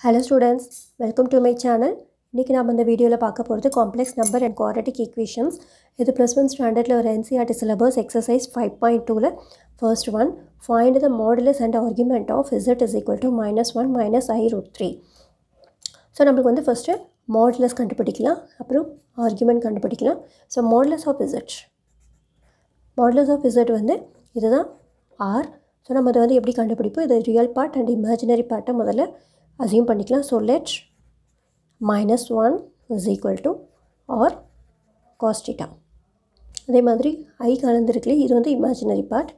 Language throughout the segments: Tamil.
Hello students welcome to my channel இன்றைக்கி நம்ம இந்த வீடியோவில் பார்க்க போகிறது complex number and quadratic equations இது ப்ளஸ் ஒன் ஸ்டாண்டர்டில் ஒரு NCERT syllabus exercise five point டூவில் first one find the modulus and argument of Z is equal to minus one minus I root three so நம்மளுக்கு வந்து ஃபஸ்ட்டு மாடலஸ் கண்டுபிடிக்கலாம் அப்புறம் ஆர்குமெண்ட் கண்டுபிடிக்கலாம் so modulus of Z modulus of Z வந்து இதுதான் ஆர் ஸோ நம்ம அதை வந்து எப்படி கண்டுபிடிப்போம் இது ரியல் பார்ட் அண்ட் இமேஜினரி பார்ட்டை முதல்ல அதையும் பண்ணிக்கலாம் so let minus one is equal to R cos theta அதே மாதிரி ஐ கலந்துருக்குல்ல இது வந்து imaginary part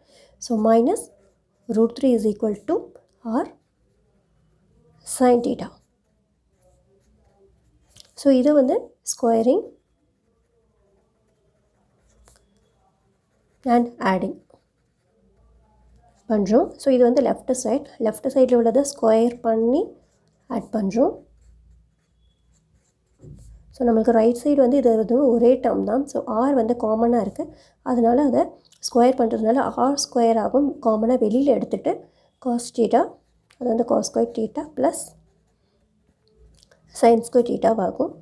so minus root three is equal to R sine theta so இதை வந்து ஸ்கொயரிங் அண்ட் ஆடிங் பண்ணுறோம் ஸோ இது வந்து லெஃப்ட் சைட் லெஃப்ட் சைடில் உள்ளதை ஸ்கொயர் பண்ணி ஆட் பண்ணுறோம் ஸோ நம்மளுக்கு ரைட் சைடு வந்து இது வந்து ஒரே டம் தான் ஸோ ஆர் வந்து காமனாக இருக்குது அதனால் அதை ஸ்கொயர் பண்ணுறதுனால ஆர் ஸ்கொயராகவும் காமனாக வெளியில் எடுத்துகிட்டு காஸ் டீட்டா அது வந்து cos square theta plus sine square டீட்டாவாகும்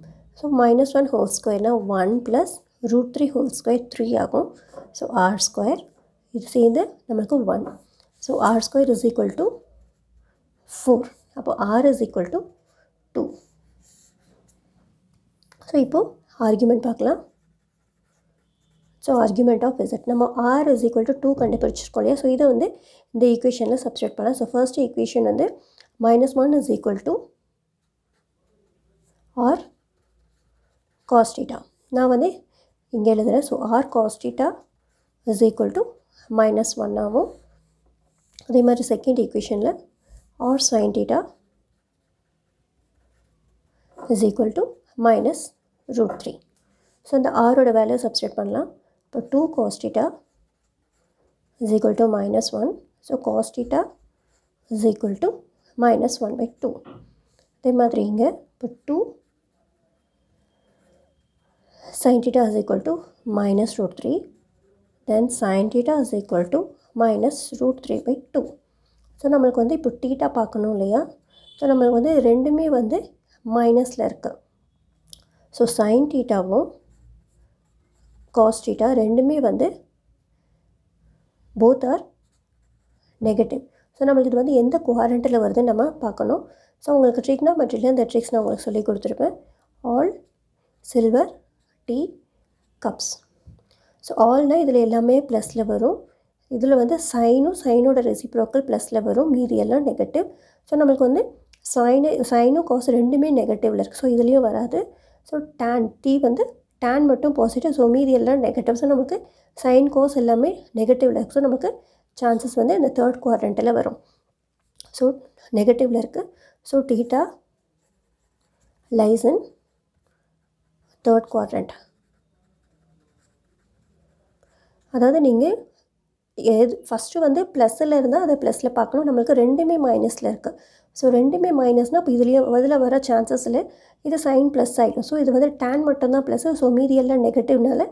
ஸோ மைனஸ் ஒன் ஹோல் ஸ்கொயர்னால் one plus root three whole square three ஆகும் ஸோ ஆர் ஸ்கொயர் இது சேர்ந்து நம்மளுக்கு one so R square is equal to four அப்போது R is equal to two so இப்போது ஆர்கியூமெண்ட் பார்க்கலாம் ஸோ ஆர்கியூமெண்ட் ஆஃப் இசட் நம்ம R is equal to two கண்டுபிடிச்சிருக்கோம் இல்லையா ஸோ இதை வந்து இந்த ஈக்குவேஷனில் சப்ஸ்டியூட் பண்ணலாம் ஸோ ஃபர்ஸ்ட் ஈக்குவேஷன் வந்து minus one is equal to R cos theta நான் வந்து இங்கே எழுதுகிறேன் so R cos theta is equal to minus ஒன்னாகவும் அதே மாதிரி செகண்ட் ஈக்குவேஷனில் और sine theta is equal to minus root three so R value substitute पड़े two cos theta is equal to minus one so cos theta is equal to minus one by two other two sine theta is equal to minus root three then sine theta is equal to minus root three by two so நம்மளுக்கு வந்து இப்போ டீட்டாக பார்க்கணும் இல்லையா ஸோ நம்மளுக்கு வந்து ரெண்டுமே வந்து மைனஸில் இருக்குது ஸோ சைன் டீட்டாவும் காஸ் டீட்டா ரெண்டுமே வந்து போத் ஆர் நெகட்டிவ் ஸோ நம்மளுக்கு இது வந்து எந்த குவாரண்ட்டில் வருதுன்னு நம்ம பார்க்கணும் ஸோ உங்களுக்கு ட்ரிக்னா இல்லையா இந்த ட்ரிக்ஸ் நான் உங்களுக்கு சொல்லி கொடுத்துருப்பேன் all silver tea cups so ஆல்னால் இதில் எல்லாமே ப்ளஸில் வரும் இதில் வந்து சைனும் சைனோட ரெசிப்ரோக்கல் ப்ளஸில் வரும் மீதி எல்லாம் நெகட்டிவ் ஸோ நம்மளுக்கு வந்து சைனு சைனும் காசு ரெண்டுமே நெகட்டிவில் இருக்குது ஸோ இதுலேயும் வராது ஸோ டேன் டி வந்து டேன் மட்டும் பாசிட்டிவ் ஸோ மீதி எல்லாம் நெகட்டிவ் ஸோ நமக்கு சைன் கோஸ் எல்லாமே நெகட்டிவில் இருக்குது ஸோ நமக்கு சான்சஸ் வந்து இந்த தேர்ட் குவாரண்ட்டில் வரும் ஸோ நெகட்டிவில் இருக்குது so theta lies in third quadrant அதாவது நீங்கள் எது ஃபஸ்ட்டு வந்து ப்ளஸ்ஸில் இருந்தால் அதை ப்ளஸில் பார்க்கணும் நம்மளுக்கு ரெண்டுமே மைனஸில் இருக்குது ஸோ ரெண்டுமே மைனஸ்னால் இப்போ இதுலேயே அதில் வர சான்சஸில் இது சைன் ப்ளஸ் ஆகிடும் ஸோ இது வந்து டேன் மட்டும்தான் ப்ளஸ்ஸு ஸோ மீதி எல்லாம் நெகட்டிவ்னால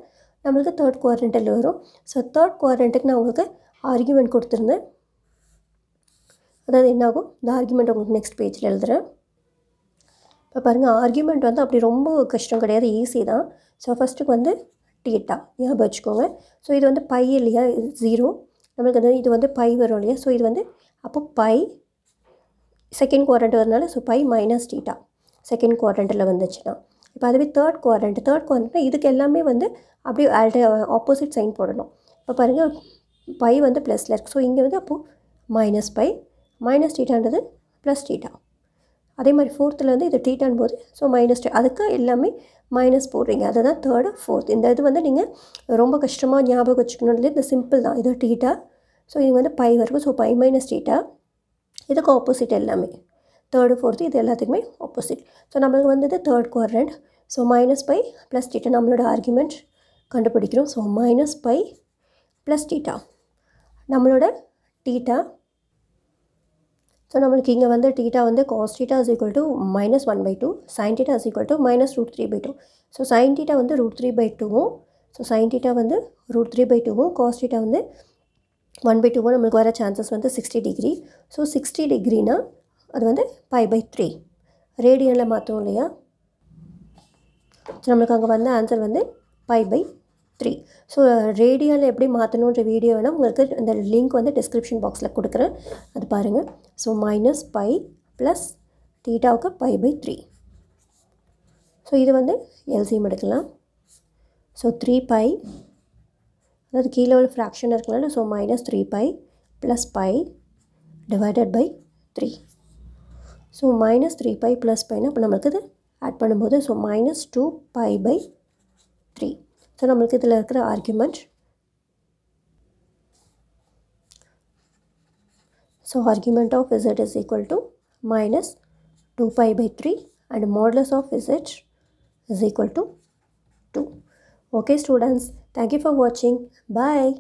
நம்மளுக்கு தேர்ட் குவாரண்டில் வரும் ஸோ தேர்ட் குவாரண்ட்டுக்கு நான் உங்களுக்கு ஆர்கியூமெண்ட் கொடுத்துருந்தேன் அதாவது என்னாகும் இந்த ஆர்கியூமெண்ட் உங்களுக்கு நெக்ஸ்ட் பேஜில் எழுதுகிறேன் இப்போ பாருங்கள் ஆர்கியூமெண்ட் வந்து அப்படி ரொம்ப கஷ்டம் கிடையாது ஈஸி தான் ஸோ ஃபஸ்ட்டுக்கு வந்து டீட்டா ஞாபகம் வச்சுக்கோங்க ஸோ இது வந்து பை இல்லையா ஜீரோ நம்மளுக்கு வந்து இது வந்து பை வரும் இல்லையா ஸோ இது வந்து அப்போ பை செகண்ட் குவாரண்ட் வரனால so pi minus theta second குவாரண்ட்டில் வந்துச்சுன்னா இப்போ அதுவே தேர்ட் குவாரண்ட் தேர்ட் குவாரண்ட்னா இதுக்கு எல்லாமே வந்து அப்படியே ஆல்ட ஆப்போசிட் சைன் போடணும் இப்போ பாருங்கள் பை வந்து ப்ளஸில் இருக்குது ஸோ இங்கே வந்து அப்போது மைனஸ் பை மைனஸ் டீட்டான்றது ப்ளஸ் டீட்டா அதே மாதிரி ஃபோர்த்துலேருந்து இது டீட்டான் போது ஸோ மைனஸ் டூ அதுக்கு எல்லாமே மைனஸ் போடுறீங்க அதை தான் தேர்டு ஃபோர்த் இந்த இது வந்து நீங்கள் ரொம்ப கஷ்டமாக ஞாபகம் வச்சுக்கணுன்றது இந்த சிம்பிள் தான் இது டீட்டா ஸோ இது வந்து பை வருது ஸோ பை மைனஸ் டீட்டா இதுக்கு ஆப்போசிட் எல்லாமே தேர்டு ஃபோர்த்து இது எல்லாத்துக்குமே ஆப்போசிட் ஸோ நம்மளுக்கு வந்தது third quadrant so minus pi plus theta நம்மளோட ஆர்குமெண்ட் கண்டுபிடிக்கிறோம் so minus pi plus theta நம்மளோட டீட்டா ஸோ நம்மளுக்கு இங்கே வந்து டீட்டா வந்து cos theta is equal to minus one by two sine theta is equal to minus root three by two so sine theta வந்து ரூட் த்ரீ பை டூவும் ஸோ சைன் டீட்டா வந்து ரூட் த்ரீ பை டூவும் காஸ் டீட்டா வந்து ஒன் பை டூவும் நம்மளுக்கு வர சான்சஸ் வந்து சிக்ஸ்டி டிகிரி ஸோ சிக்ஸ்டி டிகிரினா அது வந்து பை பை த்ரீ ரேடியனில் மாற்றோம் இல்லையா ஸோ நம்மளுக்கு அங்கே வந்த ஆன்சர் வந்து பை பை த்ரீ ஸோ ரேடியோவில் எப்படி மாற்றணுன்ற வீடியோ வேணால் உங்களுக்கு இந்த லிங்க் வந்து டிஸ்கிரிப்ஷன் பாக்ஸில் கொடுக்குறேன் அது பாருங்கள் ஸோ மைனஸ் பை ப்ளஸ் தீட்டாவுக்கு பை பை த்ரீ ஸோ இது வந்து எல்சிஎம் எடுக்கலாம் ஸோ த்ரீ பை அதாவது கீழே ஒரு ஃப்ராக்ஷன் இருக்கலாம் so minus three pi plus pi divided by three so minus three pi plus பைனா இப்போ நம்மளுக்கு இது ஆட் பண்ணும்போது so minus two pi by three so நம்மளுக்கு இதில் இருக்கிற argument So argument of z is equal to minus 2 pi by 3 and modulus of z is equal to 2. Okay students, thank you for watching. Bye.